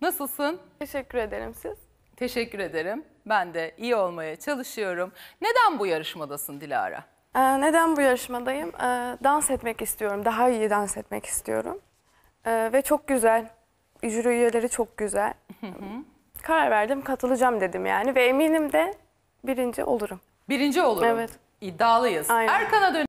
Nasılsın? Teşekkür ederim siz. Teşekkür ederim. Ben de iyi olmaya çalışıyorum. Neden bu yarışmadasın Dilara? Ee, neden bu yarışmadayım? Ee, dans etmek istiyorum. Daha iyi dans etmek istiyorum. Ee, ve çok güzel. Jüri üyeleri çok güzel. Karar verdim katılacağım dedim yani. Ve eminim de birinci olurum. Birinci olurum. Evet. İddialıyız. Aynen. Erkan'a dön.